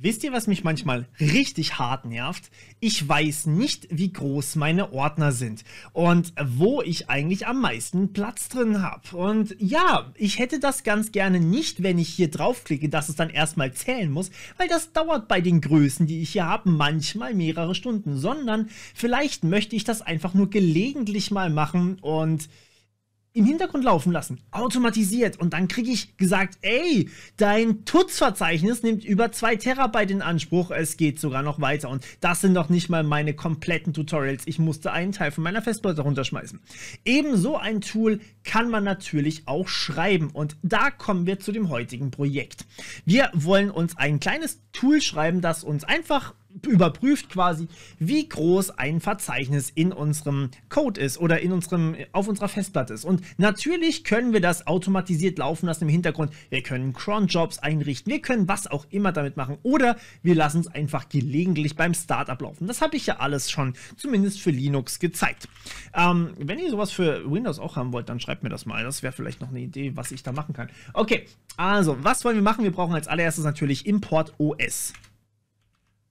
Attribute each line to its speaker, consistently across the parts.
Speaker 1: Wisst ihr, was mich manchmal richtig hart nervt? Ich weiß nicht, wie groß meine Ordner sind und wo ich eigentlich am meisten Platz drin habe. Und ja, ich hätte das ganz gerne nicht, wenn ich hier draufklicke, dass es dann erstmal zählen muss, weil das dauert bei den Größen, die ich hier habe, manchmal mehrere Stunden, sondern vielleicht möchte ich das einfach nur gelegentlich mal machen und im Hintergrund laufen lassen, automatisiert. Und dann kriege ich gesagt, ey, dein tutz verzeichnis nimmt über 2 Terabyte in Anspruch. Es geht sogar noch weiter. Und das sind noch nicht mal meine kompletten Tutorials. Ich musste einen Teil von meiner Festplatte runterschmeißen. Ebenso ein Tool kann man natürlich auch schreiben. Und da kommen wir zu dem heutigen Projekt. Wir wollen uns ein kleines Tool schreiben, das uns einfach überprüft quasi, wie groß ein Verzeichnis in unserem Code ist oder in unserem, auf unserer Festplatte ist. Und natürlich können wir das automatisiert laufen lassen im Hintergrund. Wir können Cron-Jobs einrichten, wir können was auch immer damit machen oder wir lassen es einfach gelegentlich beim Startup laufen. Das habe ich ja alles schon zumindest für Linux gezeigt. Ähm, wenn ihr sowas für Windows auch haben wollt, dann schreibt mir das mal. Das wäre vielleicht noch eine Idee, was ich da machen kann. Okay, also was wollen wir machen? Wir brauchen als allererstes natürlich Import OS.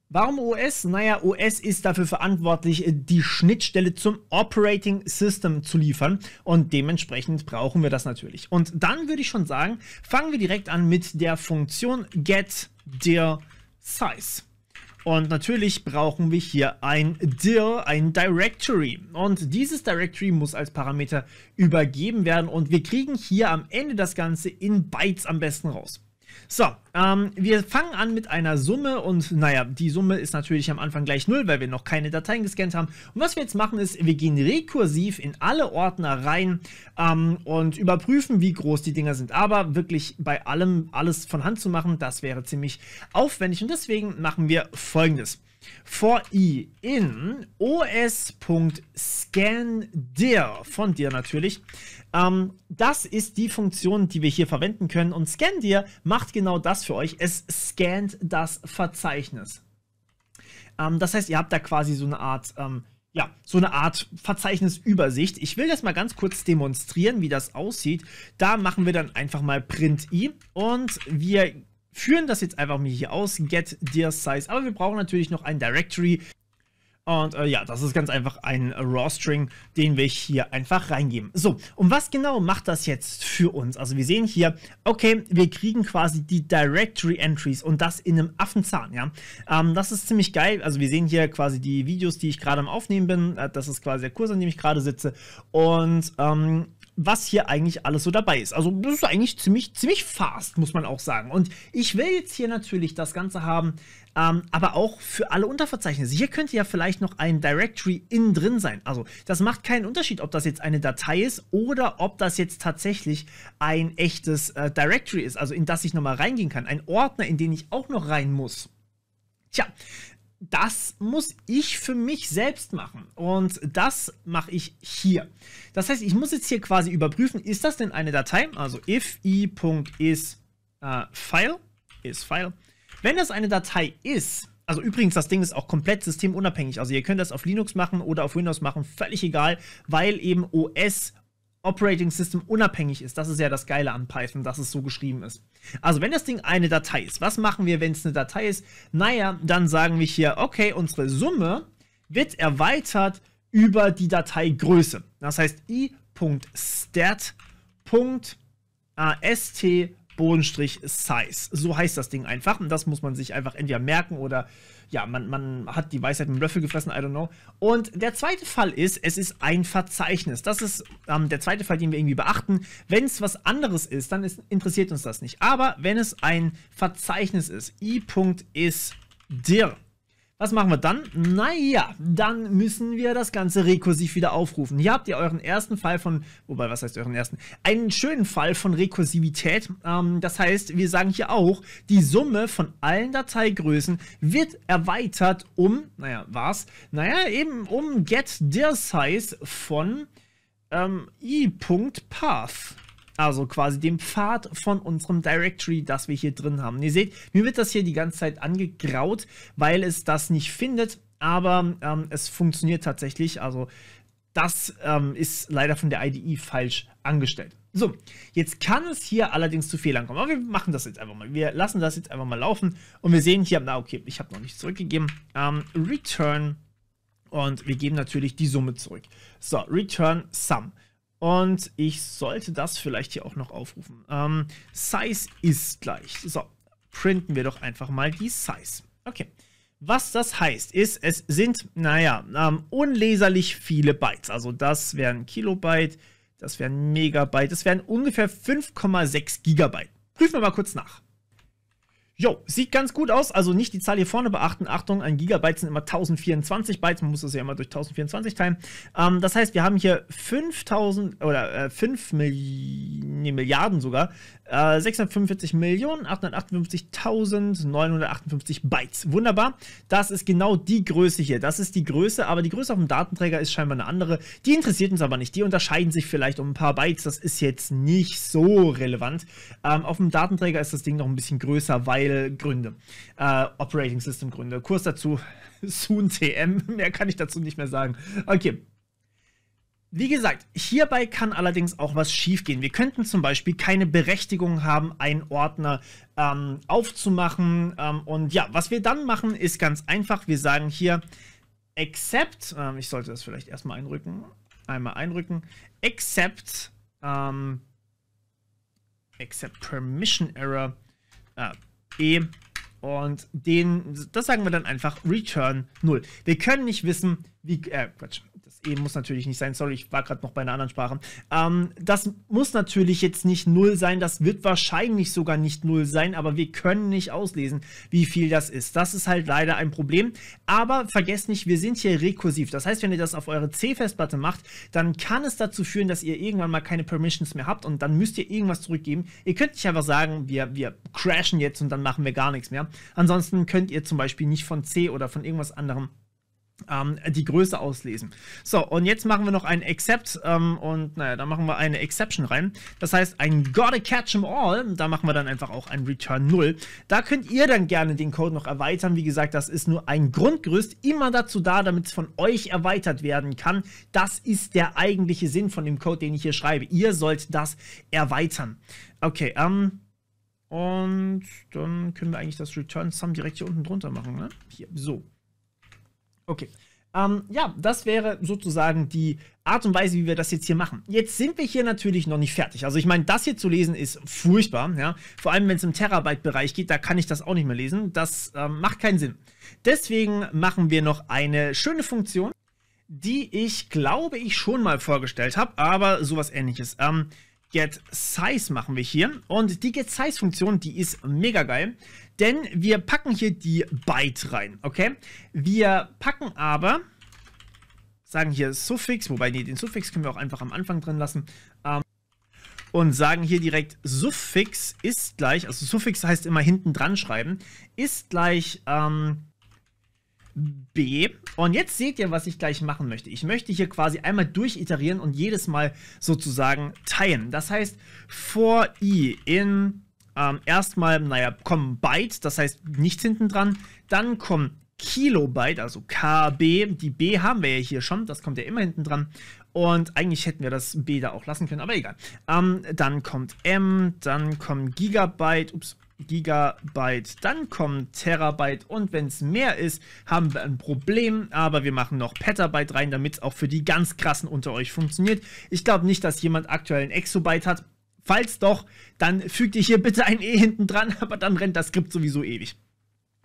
Speaker 1: Warum OS? Naja, OS ist dafür verantwortlich, äh, die Schnittstelle zum Operating System zu liefern und dementsprechend brauchen wir das natürlich. Und dann würde ich schon sagen, fangen wir direkt an mit der Funktion get dir size. Und natürlich brauchen wir hier ein dir, ein Directory. Und dieses Directory muss als Parameter übergeben werden und wir kriegen hier am Ende das Ganze in Bytes am besten raus. So, ähm, wir fangen an mit einer Summe und naja, die Summe ist natürlich am Anfang gleich 0, weil wir noch keine Dateien gescannt haben. Und was wir jetzt machen ist, wir gehen rekursiv in alle Ordner rein ähm, und überprüfen, wie groß die Dinger sind. Aber wirklich bei allem alles von Hand zu machen, das wäre ziemlich aufwendig und deswegen machen wir folgendes. For i e in os.scandir von dir natürlich ähm, das ist die Funktion, die wir hier verwenden können. Und Scandir macht genau das für euch. Es scannt das Verzeichnis. Ähm, das heißt, ihr habt da quasi so eine Art ähm, ja, so eine Art Verzeichnisübersicht. Ich will das mal ganz kurz demonstrieren, wie das aussieht. Da machen wir dann einfach mal Print i und wir führen das jetzt einfach mal hier aus, get dir size. Aber wir brauchen natürlich noch ein Directory, und äh, ja, das ist ganz einfach ein Raw-String, den wir hier einfach reingeben. So, und was genau macht das jetzt für uns? Also wir sehen hier, okay, wir kriegen quasi die Directory-Entries und das in einem Affenzahn, ja. Ähm, das ist ziemlich geil. Also wir sehen hier quasi die Videos, die ich gerade am Aufnehmen bin. Äh, das ist quasi der Kurs, an dem ich gerade sitze. Und ähm, was hier eigentlich alles so dabei ist. Also das ist eigentlich ziemlich, ziemlich fast, muss man auch sagen. Und ich will jetzt hier natürlich das Ganze haben, ähm, aber auch für alle Unterverzeichnisse. Hier könnte ja vielleicht noch ein Directory innen drin sein. Also das macht keinen Unterschied, ob das jetzt eine Datei ist oder ob das jetzt tatsächlich ein echtes äh, Directory ist, also in das ich nochmal reingehen kann. Ein Ordner, in den ich auch noch rein muss. Tja, das muss ich für mich selbst machen. Und das mache ich hier. Das heißt, ich muss jetzt hier quasi überprüfen, ist das denn eine Datei? Also if i.is äh, File, is File. Wenn das eine Datei ist, also übrigens, das Ding ist auch komplett systemunabhängig. Also ihr könnt das auf Linux machen oder auf Windows machen, völlig egal, weil eben OS Operating System unabhängig ist. Das ist ja das Geile an Python, dass es so geschrieben ist. Also wenn das Ding eine Datei ist, was machen wir, wenn es eine Datei ist? Naja, dann sagen wir hier, okay, unsere Summe wird erweitert über die Dateigröße. Das heißt i.stat.ast Bodenstrich Size. So heißt das Ding einfach. Und das muss man sich einfach entweder merken oder ja, man, man hat die Weisheit mit dem Löffel gefressen, I don't know. Und der zweite Fall ist, es ist ein Verzeichnis. Das ist ähm, der zweite Fall, den wir irgendwie beachten. Wenn es was anderes ist, dann ist, interessiert uns das nicht. Aber wenn es ein Verzeichnis ist, i.isdir, was machen wir dann? Naja, dann müssen wir das Ganze rekursiv wieder aufrufen. Hier habt ihr euren ersten Fall von, wobei, was heißt euren ersten? Einen schönen Fall von Rekursivität. Ähm, das heißt, wir sagen hier auch, die Summe von allen Dateigrößen wird erweitert um, naja, was? Naja, eben um get dir size von ähm, i.path. Also quasi den Pfad von unserem Directory, das wir hier drin haben. ihr seht, mir wird das hier die ganze Zeit angegraut, weil es das nicht findet, aber ähm, es funktioniert tatsächlich. Also das ähm, ist leider von der IDE falsch angestellt. So, jetzt kann es hier allerdings zu Fehlern kommen. Aber wir machen das jetzt einfach mal. Wir lassen das jetzt einfach mal laufen und wir sehen hier, na okay, ich habe noch nicht zurückgegeben. Ähm, return und wir geben natürlich die Summe zurück. So, return sum. Und ich sollte das vielleicht hier auch noch aufrufen. Ähm, Size ist gleich. So, printen wir doch einfach mal die Size. Okay. Was das heißt, ist, es sind, naja, ähm, unleserlich viele Bytes. Also das wären Kilobyte, das wären Megabyte, das wären ungefähr 5,6 Gigabyte. Prüfen wir mal kurz nach. Jo, sieht ganz gut aus. Also nicht die Zahl hier vorne beachten. Achtung, ein Gigabyte sind immer 1024 Bytes. Man muss das ja immer durch 1024 teilen. Ähm, das heißt, wir haben hier 5000 oder äh, 5 Milli nee, Milliarden sogar äh, 645 Millionen 858.958 Bytes. Wunderbar. Das ist genau die Größe hier. Das ist die Größe, aber die Größe auf dem Datenträger ist scheinbar eine andere. Die interessiert uns aber nicht. Die unterscheiden sich vielleicht um ein paar Bytes. Das ist jetzt nicht so relevant. Ähm, auf dem Datenträger ist das Ding noch ein bisschen größer, weil Gründe. Äh, Operating System Gründe. Kurs dazu, Soon TM. Mehr kann ich dazu nicht mehr sagen. Okay. Wie gesagt, hierbei kann allerdings auch was schiefgehen. Wir könnten zum Beispiel keine Berechtigung haben, einen Ordner ähm, aufzumachen. Ähm, und ja, was wir dann machen, ist ganz einfach. Wir sagen hier except, ähm, ich sollte das vielleicht erstmal einrücken, einmal einrücken, except, except ähm, permission error äh, e und den, das sagen wir dann einfach return 0. Wir können nicht wissen, wie, äh, Quatsch, E muss natürlich nicht sein. Sorry, ich war gerade noch bei einer anderen Sprache. Ähm, das muss natürlich jetzt nicht null sein. Das wird wahrscheinlich sogar nicht null sein, aber wir können nicht auslesen, wie viel das ist. Das ist halt leider ein Problem. Aber vergesst nicht, wir sind hier rekursiv. Das heißt, wenn ihr das auf eure C-Festplatte macht, dann kann es dazu führen, dass ihr irgendwann mal keine Permissions mehr habt und dann müsst ihr irgendwas zurückgeben. Ihr könnt nicht einfach sagen, wir, wir crashen jetzt und dann machen wir gar nichts mehr. Ansonsten könnt ihr zum Beispiel nicht von C oder von irgendwas anderem ähm, die Größe auslesen. So, und jetzt machen wir noch ein Accept ähm, und naja, da machen wir eine Exception rein. Das heißt, ein Gotta Catch 'em All, da machen wir dann einfach auch ein Return 0. Da könnt ihr dann gerne den Code noch erweitern. Wie gesagt, das ist nur ein Grundgerüst, immer dazu da, damit es von euch erweitert werden kann. Das ist der eigentliche Sinn von dem Code, den ich hier schreibe. Ihr sollt das erweitern. Okay, ähm, und dann können wir eigentlich das Return Sum direkt hier unten drunter machen, ne? Hier, so. Okay. Ähm, ja, das wäre sozusagen die Art und Weise, wie wir das jetzt hier machen. Jetzt sind wir hier natürlich noch nicht fertig. Also ich meine, das hier zu lesen ist furchtbar. Ja? Vor allem, wenn es im Terabyte-Bereich geht, da kann ich das auch nicht mehr lesen. Das ähm, macht keinen Sinn. Deswegen machen wir noch eine schöne Funktion, die ich, glaube ich, schon mal vorgestellt habe, aber sowas ähnliches. Ähm, GetSize machen wir hier. Und die getsize Funktion, die ist mega geil, denn wir packen hier die Byte rein, okay? Wir packen aber, sagen hier Suffix, wobei, nee, den Suffix können wir auch einfach am Anfang drin lassen. Ähm, und sagen hier direkt Suffix ist gleich, also Suffix heißt immer hinten dran schreiben, ist gleich ähm, B. Und jetzt seht ihr, was ich gleich machen möchte. Ich möchte hier quasi einmal durchiterieren und jedes Mal sozusagen teilen. Das heißt, vor i in ähm, erstmal, naja, kommen Byte, das heißt nichts hinten dran. Dann kommen Kilobyte, also KB. Die B haben wir ja hier schon, das kommt ja immer hinten dran. Und eigentlich hätten wir das B da auch lassen können, aber egal. Ähm, dann kommt M, dann kommen Gigabyte, ups, Gigabyte. Dann kommen Terabyte und wenn es mehr ist, haben wir ein Problem. Aber wir machen noch Petabyte rein, damit es auch für die ganz krassen unter euch funktioniert. Ich glaube nicht, dass jemand aktuell ein Exobyte hat. Falls doch, dann fügt ihr hier bitte ein E hinten dran, aber dann rennt das Skript sowieso ewig.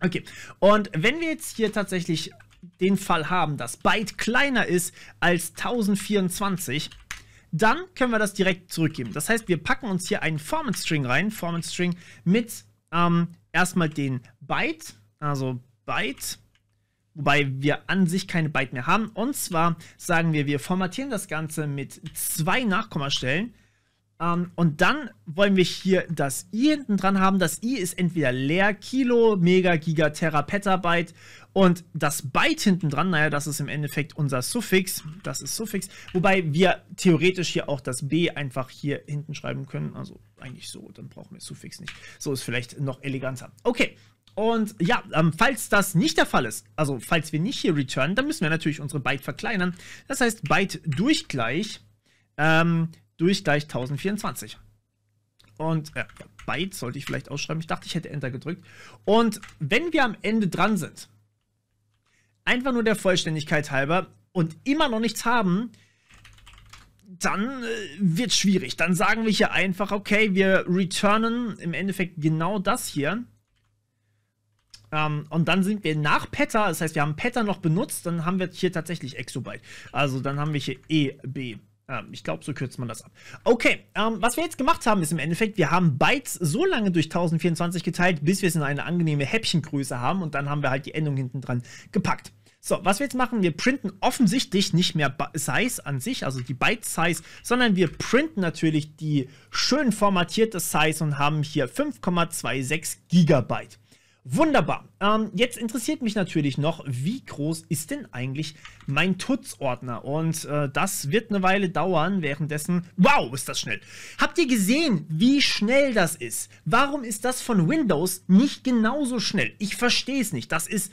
Speaker 1: Okay, und wenn wir jetzt hier tatsächlich den Fall haben, dass Byte kleiner ist als 1024, dann können wir das direkt zurückgeben. Das heißt, wir packen uns hier einen Format-String rein, Format-String mit ähm, erstmal den Byte, also Byte, wobei wir an sich keine Byte mehr haben. Und zwar sagen wir, wir formatieren das Ganze mit zwei Nachkommastellen, um, ähm, und dann wollen wir hier das i hinten dran haben. Das i ist entweder leer, Kilo, Mega, Giga, Terra, Petabyte. Und das Byte hinten dran, naja, das ist im Endeffekt unser Suffix. Das ist Suffix. Wobei wir theoretisch hier auch das b einfach hier hinten schreiben können. Also eigentlich so, dann brauchen wir Suffix nicht. So ist vielleicht noch eleganter. Okay, und ja, ähm, falls das nicht der Fall ist, also falls wir nicht hier returnen, dann müssen wir natürlich unsere Byte verkleinern. Das heißt, Byte durch gleich ähm, durch gleich 1024. Und äh, Byte sollte ich vielleicht ausschreiben. Ich dachte, ich hätte Enter gedrückt. Und wenn wir am Ende dran sind, einfach nur der Vollständigkeit halber und immer noch nichts haben, dann äh, wird schwierig. Dann sagen wir hier einfach, okay, wir returnen im Endeffekt genau das hier. Um, ähm, und dann sind wir nach Peta, das heißt, wir haben Peta noch benutzt, dann haben wir hier tatsächlich Exobyte. Also dann haben wir hier EB. Ähm, ich glaube, so kürzt man das ab. Okay, ähm, was wir jetzt gemacht haben, ist im Endeffekt, wir haben Bytes so lange durch 1024 geteilt, bis wir es in eine angenehme Häppchengröße haben und dann haben wir halt die Endung hinten dran gepackt. So, was wir jetzt machen, wir printen offensichtlich nicht mehr Size an sich, also die Byte Size, sondern wir printen natürlich die schön formatierte Size und haben hier 5,26 Gigabyte. Wunderbar. Ähm, jetzt interessiert mich natürlich noch, wie groß ist denn eigentlich mein Tutz-Ordner? Und äh, das wird eine Weile dauern, währenddessen. Wow, ist das schnell. Habt ihr gesehen, wie schnell das ist? Warum ist das von Windows nicht genauso schnell? Ich verstehe es nicht. Das ist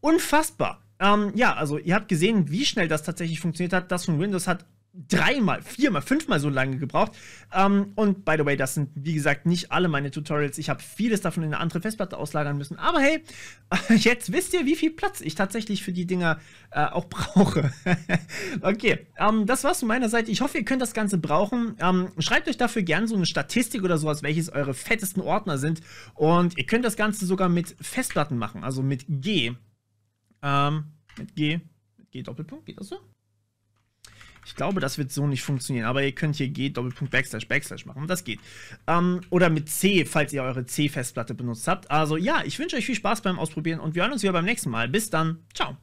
Speaker 1: unfassbar. Ähm, ja, also ihr habt gesehen, wie schnell das tatsächlich funktioniert hat. Das von Windows hat dreimal, viermal, fünfmal so lange gebraucht. Ähm, und by the way, das sind wie gesagt nicht alle meine Tutorials. Ich habe vieles davon in eine andere Festplatte auslagern müssen. Aber hey, jetzt wisst ihr, wie viel Platz ich tatsächlich für die Dinger äh, auch brauche. okay, ähm, das war's von meiner Seite. Ich hoffe, ihr könnt das Ganze brauchen. Ähm, schreibt euch dafür gerne so eine Statistik oder sowas, welches eure fettesten Ordner sind. Und ihr könnt das Ganze sogar mit Festplatten machen, also mit G. Ähm, mit G. Mit G-Doppelpunkt, geht das so? glaube, das wird so nicht funktionieren. Aber ihr könnt hier G Doppelpunkt Backslash Backslash machen. Das geht. Ähm, oder mit C, falls ihr eure C-Festplatte benutzt habt. Also ja, ich wünsche euch viel Spaß beim Ausprobieren und wir hören uns wieder beim nächsten Mal. Bis dann. Ciao.